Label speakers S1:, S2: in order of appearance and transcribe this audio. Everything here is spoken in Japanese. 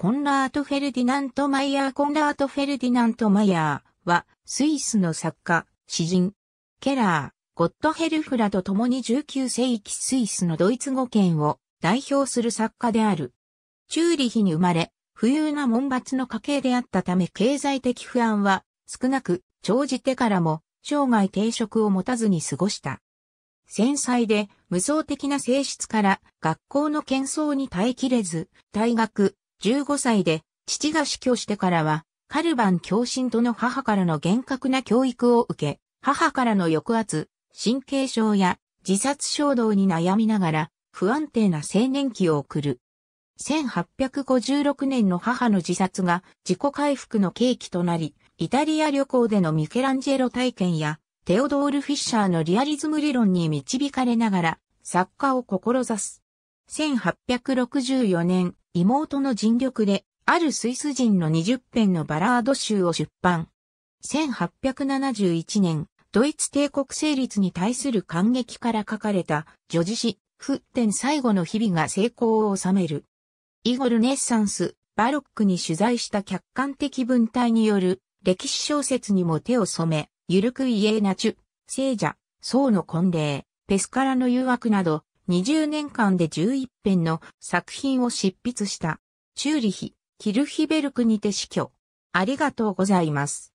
S1: コンラート・フェルディナント・マイヤーコンラート・フェルディナント・マイヤーは、スイスの作家、詩人、ケラー、ゴッド・ヘルフラと共に19世紀スイスのドイツ語圏を代表する作家である。チューリヒに生まれ、富裕な門閥の家系であったため経済的不安は少なく、長じてからも生涯定職を持たずに過ごした。繊細で無双的な性質から学校の喧騒に耐えきれず、退学、15歳で父が死去してからは、カルバン共振との母からの厳格な教育を受け、母からの抑圧、神経症や自殺衝動に悩みながら不安定な青年期を送る。1856年の母の自殺が自己回復の契機となり、イタリア旅行でのミケランジェロ体験やテオドール・フィッシャーのリアリズム理論に導かれながら作家を志す。1864年、妹の尽力で、あるスイス人の20編のバラード集を出版。1871年、ドイツ帝国成立に対する感激から書かれた、女子詩、フッテン最後の日々が成功を収める。イゴルネッサンス、バロックに取材した客観的文体による歴史小説にも手を染め、ゆるくイエーナチュ、聖者、僧の婚礼、ペスカラの誘惑など、20年間で11編の作品を執筆した、チューリヒ、キルヒベルクにて死去。ありがとうございます。